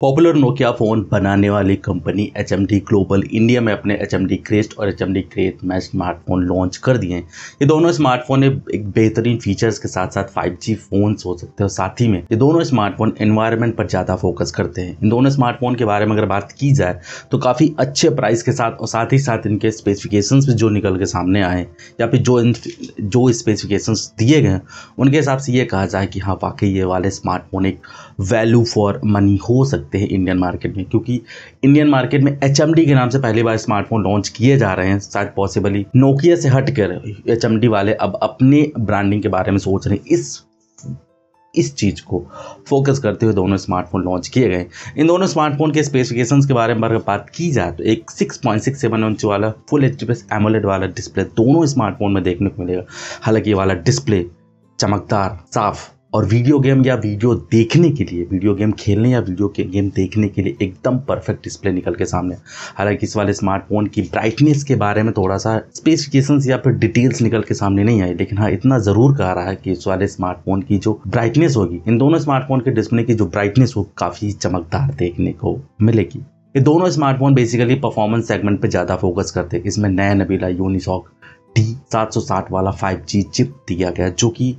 popular Nokia phone बनाने वाली company H global India में अपने एच एम क्रेस्ट और एच एम क्रेस्ट में स्मार्टफोन लॉन्च कर दिए हैं ये दोनों स्मार्टफोन एक बेहतरीन फीचर्स के साथ साथ 5G फोन्स हो सकते हैं साथ ही में ये दोनों स्मार्टफोन एनवायरनमेंट पर ज़्यादा फोकस करते हैं इन दोनों स्मार्टफोन के बारे में अगर बात की जाए तो काफ़ी अच्छे प्राइस के साथ और साथ ही साथ इनके स्पेसिफिकेशन भी जो निकल के सामने आए या फिर जो जो स्पेसिफिकेशन दिए गए उनके हिसाब से ये कहा जाए कि हाँ वाकई ये वाले स्मार्टफोन एक वैल्यू फॉर मनी हो सकते सकते हैं इंडियन मार्केट में क्योंकि इंडियन मार्केट में एच के नाम से पहली बार स्मार्टफोन लॉन्च किए जा रहे हैं शायद पॉसिबली नोकिया से हटकर एच वाले अब अपने ब्रांडिंग के बारे में सोच रहे हैं इस इस चीज़ को फोकस करते हुए दोनों स्मार्टफोन लॉन्च किए गए इन दोनों स्मार्टफोन के स्पेसिफिकेशंस के बारे में अगर बात की जाए तो एक 6.67 इंच वाला फुल एच डी एमोलेड वाला डिस्प्ले दोनों स्मार्टफोन में देखने को मिलेगा हालांकि ये वाला डिस्प्ले चमकदार साफ और वीडियो गेम या वीडियो देखने के लिए वीडियो गेम खेलने या वीडियो के गेम देखने के लिए एकदम परफेक्ट डिस्प्ले निकल के सामने हालांकि इस वाले स्मार्टफोन की ब्राइटनेस के बारे में थोड़ा सा स्पेसिफिकेशन या फिर डिटेल्स निकल के सामने नहीं आई लेकिन हाँ इतना ज़रूर कह रहा है कि इस वाले स्मार्टफोन की जो ब्राइटनेस होगी इन दोनों स्मार्टफोन के डिस्प्ले की जो ब्राइटनेस हो काफ़ी चमकदार देखने को मिलेगी ये दोनों स्मार्टफोन बेसिकली परफॉर्मेंस सेगमेंट पर ज़्यादा फोकस करते हैं इसमें नया नबीला यूनिसॉक डी सात वाला फाइव चिप दिया गया जो कि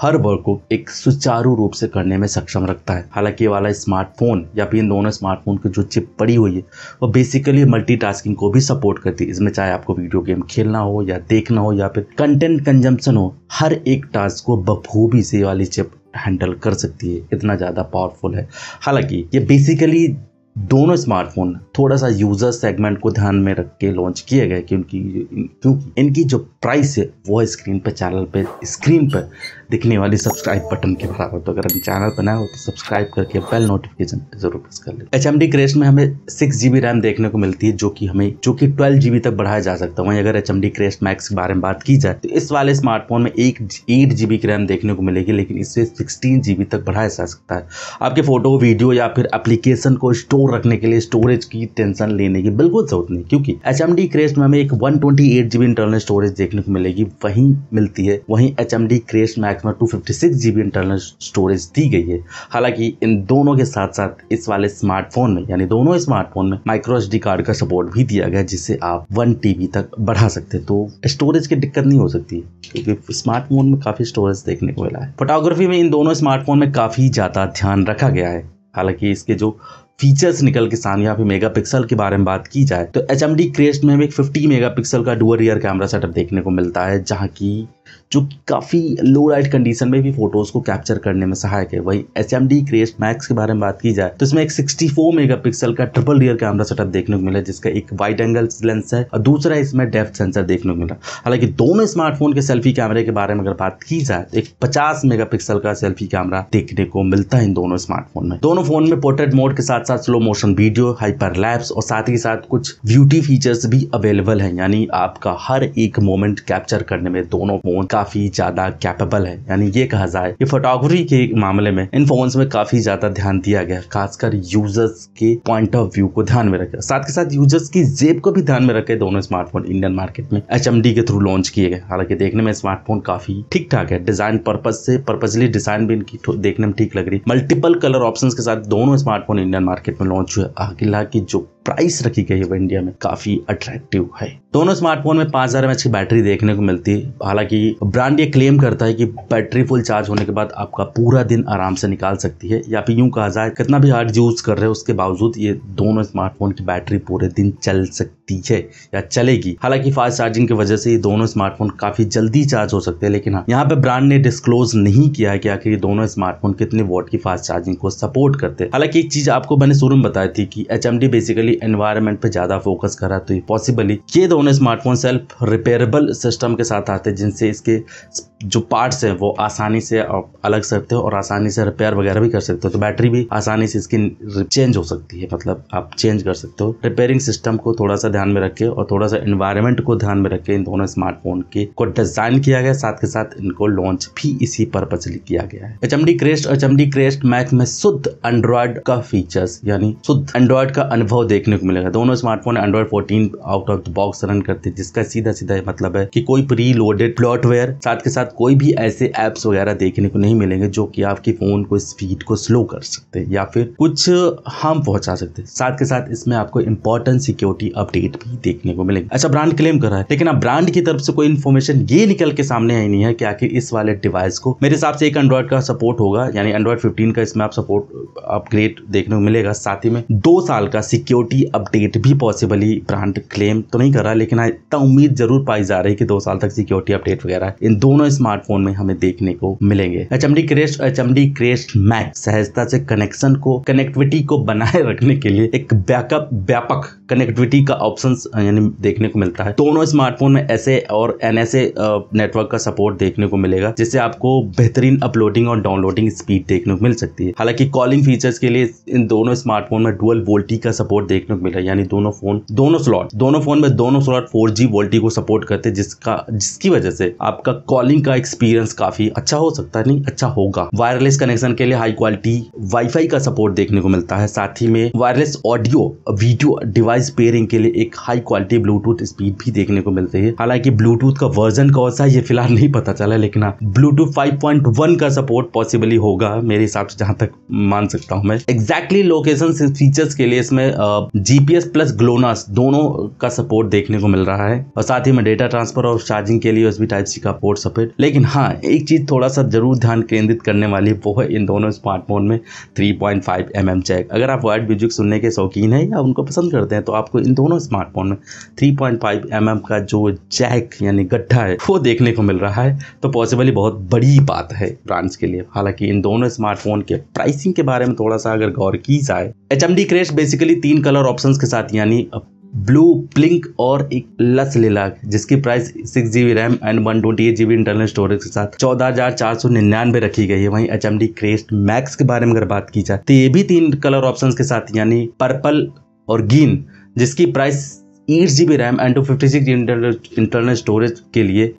हर वर्क को एक सुचारू रूप से करने में सक्षम रखता है हालांकि ये वाला स्मार्टफोन या फिर इन दोनों स्मार्टफोन की जो चिप पड़ी हुई है वो बेसिकली मल्टीटास्किंग को भी सपोर्ट करती है इसमें चाहे आपको वीडियो गेम खेलना हो या देखना हो या फिर कंटेंट कंजम्पशन हो हर एक टास्क को बखूबी से वाली चिप हैंडल कर सकती है इतना ज़्यादा पावरफुल है हालांकि ये बेसिकली दोनों स्मार्टफोन थोड़ा सा यूज़र सेगमेंट को ध्यान में रख के लॉन्च किए गए क्योंकि क्योंकि इनकी जो प्राइस है वो स्क्रीन पर चैनल पे स्क्रीन पर दिखने वाले सब्सक्राइब बटन के बराबर तो अगर हम चैनल बनाए हो तो सब्सक्राइब करके बेल नोटिफिकेशन जरूर प्रेस कर ले एच एम डी क्रेश में हमें सिक्स जी बी रैम देखने को मिलती है जो कि हमें जो कि ट्वेल्व जी बी तक बढ़ाया जा सकता है वहीं अगर H M D crest max के बारे में बात की जाए तो इस वाले स्मार्टफोन में एक एट जी बी की रैम देखने को मिलेगी लेकिन इसे सिक्सटीन जी बी तक बढ़ाया जा सकता है आपके फोटो वीडियो या फिर एप्लीकेशन को स्टोर रखने के लिए स्टोरेज की टेंशन लेने की बिल्कुल जरूरत नहीं क्योंकि एच एम डी क्रेश में हमें एक one twenty eight G B internal storage देखने को मिलेगी वहीं मिलती है वहीं H M D crest max में टू फिफ्टी इंटरनल स्टोरेज दी गई है हालांकि इन दोनों के साथ साथ इस वाले स्मार्टफोन में यानी दोनों स्मार्टफोन में माइक्रो एच कार्ड का सपोर्ट भी दिया गया जिससे आप वन टी तक बढ़ा सकते हैं तो स्टोरेज की दिक्कत नहीं हो सकती क्योंकि स्मार्टफोन में काफ़ी स्टोरेज देखने को मिला है फोटोग्राफी में इन दोनों स्मार्टफोन में काफ़ी ज़्यादा ध्यान रखा गया है हालांकि इसके जो फीचर्स निकल के सामने यहाँ पे मेगापिक्सल के बारे में बात की जाए तो एच एम डी क्रेस्ट में भी एक फिफ्टी मेगापिक्सल का डुअल रियर कैमरा सेटअप देखने को मिलता है जहाँ की जो कि काफ़ी लो लाइट कंडीशन में भी फोटोज़ को कैप्चर करने में सहायक है वही H M D crest max के बारे में बात की जाए तो इसमें एक 64 मेगापिक्सल का ट्रिपल रियर कैमरा सेटअप देखने को मिला जिसका एक वाइड एंगल लेंस है और दूसरा इसमें डेप्थ सेंसर देखने को मिला हालांकि दोनों स्मार्टफोन के सेल्फी कैमरे के बारे में अगर बात की जाए तो एक पचास मेगा का सेल्फी कैमरा देखने को मिलता है इन दोनों स्मार्टफोन में दोनों फोन में पोर्ट्रेट मोड के साथ साथ slow motion video hyperlapse और साथ ही साथ कुछ ब्यूटी फीचर्स भी अवेलेबल है यानी आपका हर एक मोमेंट कैप्चर करने में दोनों फोन का काफ़ी ज़्यादा कैपेबल है यानी ये कहा जाए कि फोटोग्राफी के मामले में इन फोन्स में काफ़ी ज़्यादा ध्यान दिया गया खासकर यूजर्स के पॉइंट ऑफ व्यू को ध्यान में रखकर साथ के साथ यूजर्स की जेब को भी ध्यान में रखे दोनों स्मार्टफोन इंडियन मार्केट में एच के थ्रू लॉन्च किए गए हालांकि देखने में स्मार्टफोन काफ़ी ठीक ठाक है डिज़ाइन पर्पज से पर्पजली डिज़ाइन भी इनकी देखने में ठीक लग रही मल्टीपल कलर ऑप्शन के साथ दोनों स्मार्टफोन इंडियन मार्केट में लॉन्च हुए की जो प्राइस रखी गई है वो इंडिया में काफी अट्रैक्टिव है दोनों स्मार्टफोन में पांच हजार एमएच की बैटरी देखने को मिलती है हालांकि ब्रांड ये क्लेम करता है कि बैटरी फुल चार्ज होने के बाद आपका पूरा दिन आराम से निकाल सकती है या फिर यूं कहा जाए कितना भी हार्ड यूज कर रहे हो उसके बावजूद ये दोनों स्मार्टफोन की बैटरी पूरे दिन चल सकती है या चलेगी हालांकि फास्ट चार्जिंग की वजह से ये दोनों स्मार्टफोन काफी जल्दी चार्ज हो सकते हैं लेकिन हाँ यहाँ पे ब्रांड ने डिस्क्लोज नहीं किया है कि आखिर ये दोनों स्मार्टफोन कितने वॉट की फास्ट चार्जिंग को सपोर्ट करते हैं हालांकि एक चीज आपको मैंने शुरू में बताई थी कि एच बेसिकली एनवायरमेंट पे ज़्यादा फोकस करा तो ये पॉसिबली ये दोनों स्मार्टफोन सेल्फ रिपेयरेबल सिस्टम के साथ आते हैं जिनसे इसके जो पार्ट्स हैं वो आसानी से आप अलग सकते हो और आसानी से रिपेयर वगैरह भी कर सकते हो तो बैटरी भी आसानी से इसकी चेंज हो सकती है मतलब आप चेंज कर सकते हो रिपेयरिंग सिस्टम को थोड़ा सा ध्यान में रखे और थोड़ा सा इन्वायरमेंट को ध्यान में रखे इन दोनों स्मार्टफोन के को डिजाइन किया गया साथ के साथ इनको लॉन्च भी इसी पर्पज किया गया है एच एमडी क्रेस्ट और एच एमडी क्रेस्ट मैक में शुद्ध एंड्रॉयड का फीचर्स यानी शुद्ध एंड्रॉयड का अनुभव देखने को मिलेगा दोनों smartphone Android fourteen out of the box run करते जिसका सीधा सीधा मतलब है कि कोई प्री लोडेड प्लॉटवेयर साथ के साथ साथ कोई भी ऐसे ऐप्स वगैरह देखने को नहीं मिलेंगे जो कि आपके फ़ोन को स्पीड को स्लो कर सकते या फिर कुछ हार्म पहुंचा सकते साथ के साथ इसमें आपको इंपॉर्टेंट सिक्योरिटी अपडेट भी देखने को मिलेंगे अच्छा ब्रांड क्लेम कर रहा है लेकिन अब ब्रांड की तरफ से कोई इन्फॉर्मेशन ये निकल के सामने आई नहीं है कि आखिर इस वाले डिवाइस को मेरे हिसाब से एक एंड्रॉइड का सपोर्ट होगा यानी एंड्रॉइड फिफ्टीन का इसमें आप सपोर्ट अपग्रेड देखने को मिलेगा साथ ही में दो साल का सिक्योरिटी अपडेट भी पॉसिबली ब्रांड क्लेम तो नहीं कर रहा लेकिन हाँ, इतना उम्मीद जरूर पाई जा रही है कि दो साल तक सिक्योरिटी अपडेट वगैरह इन दोनों स्मार्टफोन में हमें देखने को मिलेंगे H M D crest H M D crest max सहजता से कनेक्शन को कनेक्टिविटी को बनाए रखने के लिए एक बैकअप व्यापक कनेक्टिविटी का ऑप्शन यानी देखने को मिलता है दोनों स्मार्टफोन में ऐसे और एन एस ए नेटवर्क का सपोर्ट देखने को मिलेगा जिससे आपको बेहतरीन अपलोडिंग और डाउनलोडिंग स्पीड देखने को मिल सकती है हालांकि कॉलिंग फीचर्स के लिए इन दोनों स्मार्टफोन में डुअल वोल्टी का सपोर्ट देखने को मिला यानी दोनों फोन दोनों स्लॉट दोनों फोन में दोनों स्लॉट फोर जी वोल्टी को सपोर्ट करते हैं जिसका जिसकी वजह से आपका कॉलिंग का एक्सपीरियंस काफी अच्छा हो सकता है नहीं अच्छा होगा वायरलेस कनेक्शन के लिए हाई क्वालिटी वाईफाई का सपोर्ट देखने को मिलता है साथ ही में wireless audio video device pairing के लिए एक हाई क्वालिटी ब्लूटूथ स्पीड भी देखने को मिलती है हालांकि ब्लूटूथ का वर्जन कौन सा है ये फिलहाल नहीं पता चला लेकिन ब्लूटूथ हाँ, फाइव का सपोर्ट पॉसिबली होगा मेरे हिसाब से जहां तक मान सकता हूं मैं एग्जैक्टली लोकेशन फीचर्स के लिए इसमें जीपीएस प्लस ग्लोनास दोनों का सपोर्ट देखने को मिल रहा है और साथ ही में डेटा ट्रांसफर और चार्जिंग के लिए टाइप सी का पोर्ट सपोर्ट लेकिन हाँ एक चीज़ थोड़ा सा ज़रूर ध्यान केंद्रित करने वाली वो है इन दोनों स्मार्टफोन में 3.5 पॉइंट mm चैक अगर आप वाइड म्यूजिक सुनने के शौकीन हैं या उनको पसंद करते हैं तो आपको इन दोनों स्मार्टफोन में 3.5 पॉइंट mm का जो जैक यानी गड्ढा है वो देखने को मिल रहा है तो पॉसिबली बहुत बड़ी बात है ब्रांड्स के लिए हालांकि इन दोनों स्मार्टफोन के प्राइसिंग के बारे में थोड़ा सा अगर गौर की जाए H M D crest basically तीन कलर ऑप्शन के साथ यानी ब्लू प्लिंक और एक लस लिलाक जिसकी price six G B RAM and one twenty eight G B internal storage के साथ चौदह हजार चार सौ निन्यानवे रखी गई है वहीं H M D crest max के बारे में अगर बात की जाए तो ये भी तीन कलर ऑप्शन के साथ यानी पर्पल और ग्रीन जिसकी price eight G B RAM and two fifty six internal storage के लिए